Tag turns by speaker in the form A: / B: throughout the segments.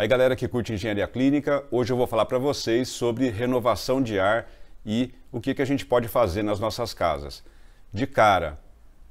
A: Aí, galera que curte engenharia clínica, hoje eu vou falar para vocês sobre renovação de ar e o que, que a gente pode fazer nas nossas casas. De cara,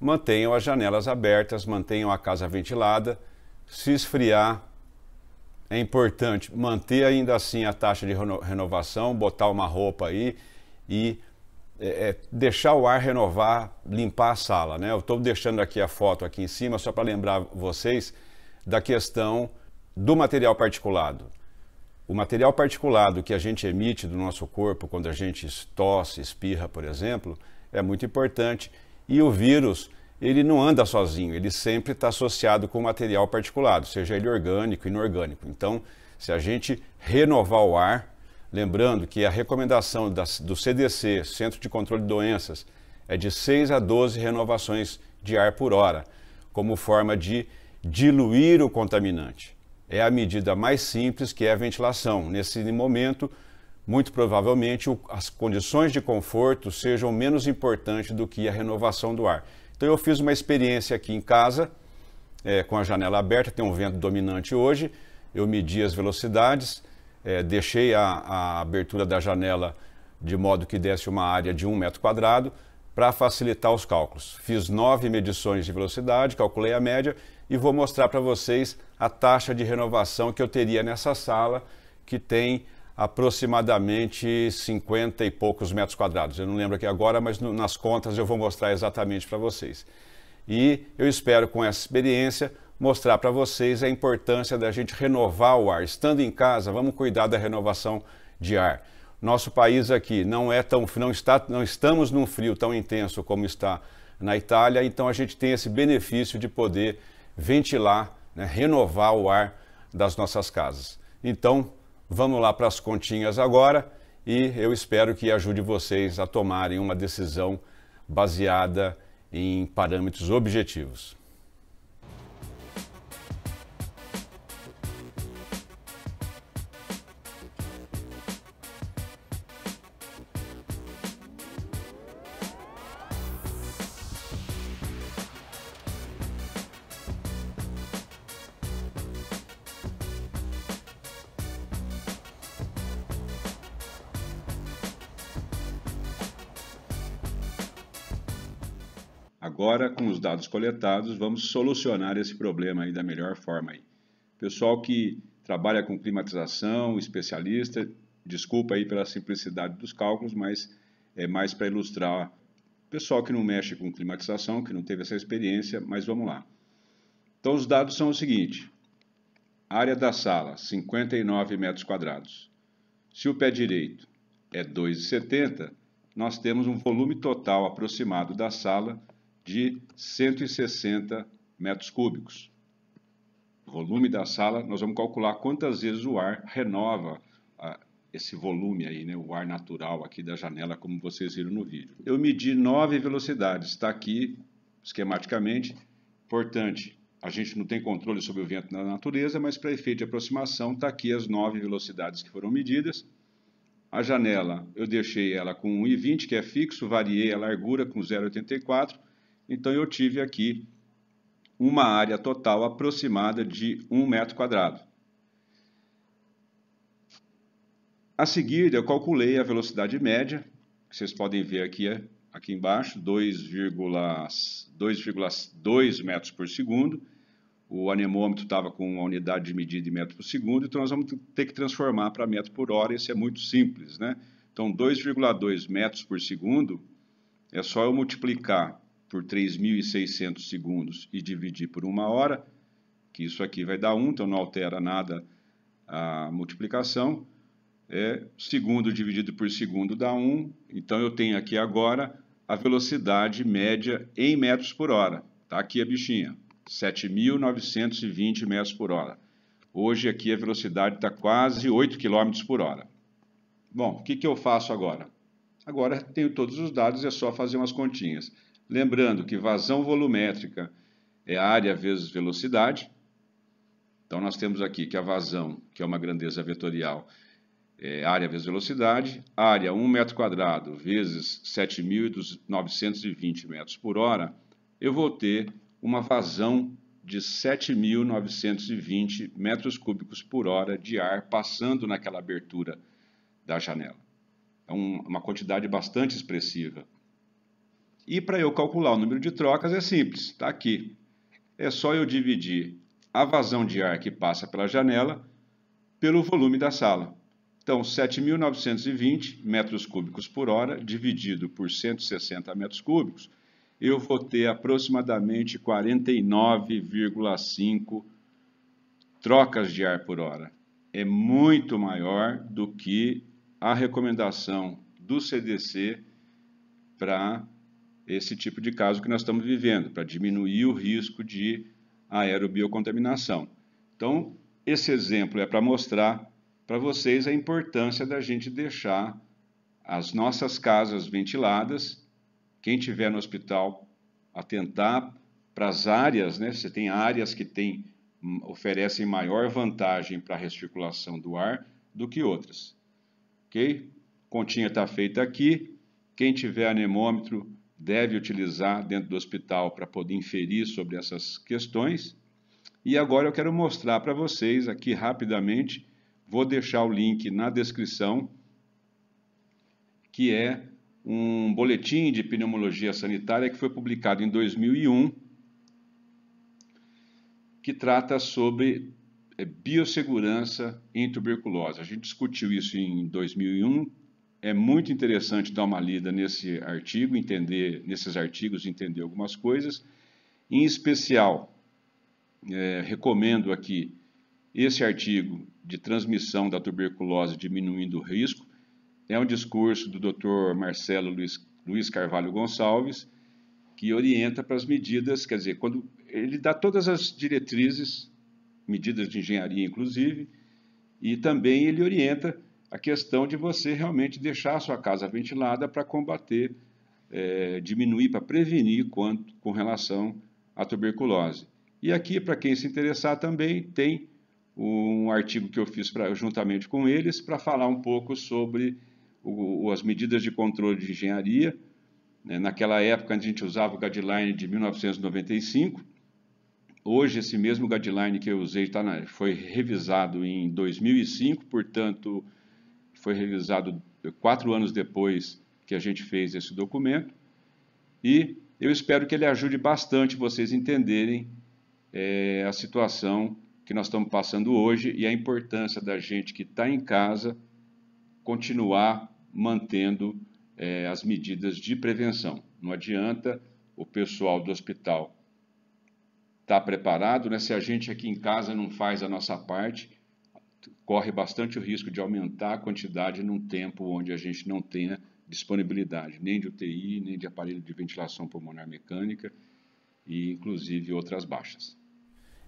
A: mantenham as janelas abertas, mantenham a casa ventilada. Se esfriar, é importante manter ainda assim a taxa de renovação, botar uma roupa aí e é, é, deixar o ar renovar, limpar a sala. Né? Eu estou deixando aqui a foto aqui em cima só para lembrar vocês da questão do material particulado. O material particulado que a gente emite do nosso corpo quando a gente tosse, espirra, por exemplo, é muito importante. E o vírus, ele não anda sozinho, ele sempre está associado com material particulado, seja ele orgânico, inorgânico. Então, se a gente renovar o ar, lembrando que a recomendação da, do CDC, Centro de Controle de Doenças, é de 6 a 12 renovações de ar por hora, como forma de diluir o contaminante é a medida mais simples, que é a ventilação. Nesse momento, muito provavelmente, as condições de conforto sejam menos importantes do que a renovação do ar. Então, eu fiz uma experiência aqui em casa, é, com a janela aberta, tem um vento dominante hoje, eu medi as velocidades, é, deixei a, a abertura da janela de modo que desse uma área de um metro quadrado, para facilitar os cálculos. Fiz nove medições de velocidade, calculei a média e vou mostrar para vocês a taxa de renovação que eu teria nessa sala, que tem aproximadamente 50 e poucos metros quadrados. Eu não lembro aqui agora, mas no, nas contas eu vou mostrar exatamente para vocês. E eu espero com essa experiência mostrar para vocês a importância da gente renovar o ar. Estando em casa, vamos cuidar da renovação de ar. Nosso país aqui não é tão não está não estamos num frio tão intenso como está na Itália, então a gente tem esse benefício de poder ventilar, né, renovar o ar das nossas casas. Então, vamos lá para as continhas agora e eu espero que ajude vocês a tomarem uma decisão baseada em parâmetros objetivos.
B: Agora, com os dados coletados, vamos solucionar esse problema aí da melhor forma. Aí. Pessoal que trabalha com climatização, especialista, desculpa aí pela simplicidade dos cálculos, mas é mais para ilustrar pessoal que não mexe com climatização, que não teve essa experiência, mas vamos lá. Então os dados são o seguinte: área da sala 59 metros quadrados. Se o pé direito é 2,70, nós temos um volume total aproximado da sala de 160 metros cúbicos. Volume da sala, nós vamos calcular quantas vezes o ar renova a, ah, esse volume aí, né, o ar natural aqui da janela, como vocês viram no vídeo. Eu medi nove velocidades, está aqui esquematicamente. Importante, a gente não tem controle sobre o vento na natureza, mas para efeito de aproximação, está aqui as nove velocidades que foram medidas. A janela, eu deixei ela com 1,20, que é fixo, variei a largura com 0,84 então eu tive aqui uma área total aproximada de 1 metro quadrado. A seguir, eu calculei a velocidade média, que vocês podem ver aqui, aqui embaixo, 2,2 metros por segundo. O anemômetro estava com a unidade de medida em metro por segundo, então nós vamos ter que transformar para metro por hora, isso é muito simples, né? Então, 2,2 metros por segundo é só eu multiplicar por 3.600 segundos e dividir por uma hora, que isso aqui vai dar 1, então não altera nada a multiplicação. É, segundo dividido por segundo dá 1, então eu tenho aqui agora a velocidade média em metros por hora. Está aqui a bichinha, 7.920 metros por hora. Hoje aqui a velocidade está quase 8 km por hora. Bom, o que, que eu faço agora? Agora tenho todos os dados, é só fazer umas continhas. Lembrando que vazão volumétrica é área vezes velocidade. Então, nós temos aqui que a vazão, que é uma grandeza vetorial, é área vezes velocidade. Área 1 metro quadrado vezes 7.920 metros por hora, eu vou ter uma vazão de 7.920 metros cúbicos por hora de ar passando naquela abertura da janela. É uma quantidade bastante expressiva e para eu calcular o número de trocas é simples, está aqui. É só eu dividir a vazão de ar que passa pela janela pelo volume da sala. Então, 7.920 metros cúbicos por hora dividido por 160 metros cúbicos, eu vou ter aproximadamente 49,5 trocas de ar por hora. É muito maior do que a recomendação do CDC para esse tipo de caso que nós estamos vivendo, para diminuir o risco de aerobiocontaminação. Então, esse exemplo é para mostrar para vocês a importância da gente deixar as nossas casas ventiladas. Quem tiver no hospital, atentar para as áreas, né? Você tem áreas que tem, hum, oferecem maior vantagem para a recirculação do ar do que outras. Ok? Continha está feita aqui. Quem tiver anemômetro, deve utilizar dentro do hospital para poder inferir sobre essas questões. E agora eu quero mostrar para vocês aqui rapidamente, vou deixar o link na descrição, que é um boletim de pneumologia sanitária que foi publicado em 2001, que trata sobre eh, biossegurança em tuberculose. A gente discutiu isso em 2001, é muito interessante dar uma lida nesse artigo, entender nesses artigos, entender algumas coisas. Em especial, é, recomendo aqui esse artigo de transmissão da tuberculose diminuindo o risco. É um discurso do Dr. Marcelo Luiz, Luiz Carvalho Gonçalves que orienta para as medidas, quer dizer, quando ele dá todas as diretrizes, medidas de engenharia inclusive, e também ele orienta a questão de você realmente deixar a sua casa ventilada para combater, é, diminuir, para prevenir quanto, com relação à tuberculose. E aqui, para quem se interessar também, tem um artigo que eu fiz pra, juntamente com eles para falar um pouco sobre o, as medidas de controle de engenharia. Né? Naquela época, a gente usava o guideline de 1995. Hoje, esse mesmo guideline que eu usei tá na, foi revisado em 2005, portanto, foi revisado quatro anos depois que a gente fez esse documento. E eu espero que ele ajude bastante vocês entenderem é, a situação que nós estamos passando hoje e a importância da gente que está em casa continuar mantendo é, as medidas de prevenção. Não adianta o pessoal do hospital estar tá preparado, né? Se a gente aqui em casa não faz a nossa parte, corre bastante o risco de aumentar a quantidade num tempo onde a gente não tenha disponibilidade nem de UTI, nem de aparelho de ventilação pulmonar mecânica e inclusive outras baixas.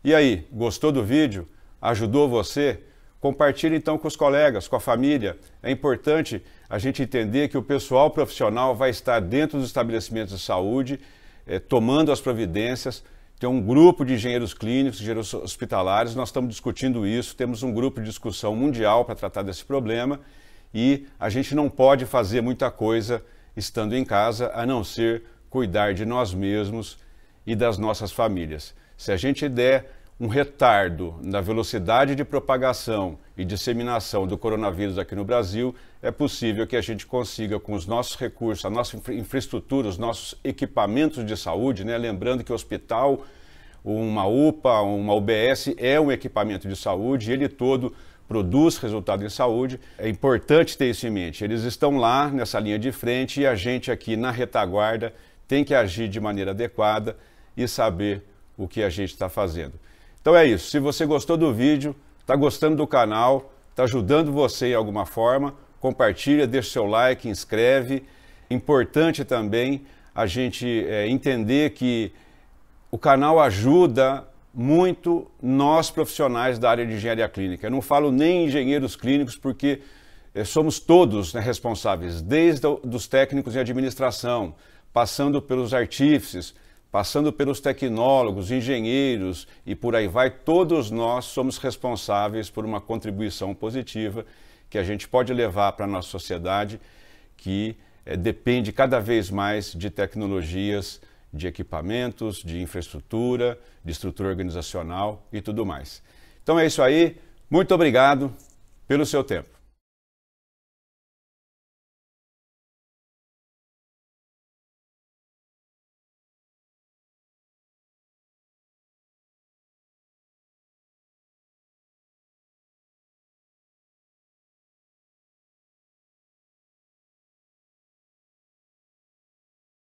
B: E aí, gostou do vídeo? Ajudou você?
A: Compartilhe então com os colegas, com a família. É importante a gente entender que o pessoal profissional vai estar dentro dos estabelecimentos de saúde, eh, tomando as providências tem um grupo de engenheiros clínicos, engenheiros hospitalares, nós estamos discutindo isso, temos um grupo de discussão mundial para tratar desse problema e a gente não pode fazer muita coisa estando em casa a não ser cuidar de nós mesmos e das nossas famílias. Se a gente der um retardo na velocidade de propagação e disseminação do coronavírus aqui no Brasil, é possível que a gente consiga, com os nossos recursos, a nossa infraestrutura, os nossos equipamentos de saúde, né? lembrando que o hospital, uma UPA, uma UBS é um equipamento de saúde, ele todo produz resultado em saúde. É importante ter isso em mente. Eles estão lá nessa linha de frente e a gente aqui na retaguarda tem que agir de maneira adequada e saber o que a gente está fazendo. Então é isso. Se você gostou do vídeo, está gostando do canal, está ajudando você em alguma forma, compartilha, deixa seu like, inscreve. Importante também a gente é, entender que o canal ajuda muito nós profissionais da área de engenharia clínica. Eu não falo nem engenheiros clínicos porque é, somos todos né, responsáveis, desde os técnicos em administração, passando pelos artífices, passando pelos tecnólogos, engenheiros e por aí vai, todos nós somos responsáveis por uma contribuição positiva que a gente pode levar para a nossa sociedade que é, depende cada vez mais de tecnologias, de equipamentos, de infraestrutura, de estrutura organizacional e tudo mais. Então é isso aí. Muito
B: obrigado pelo seu tempo.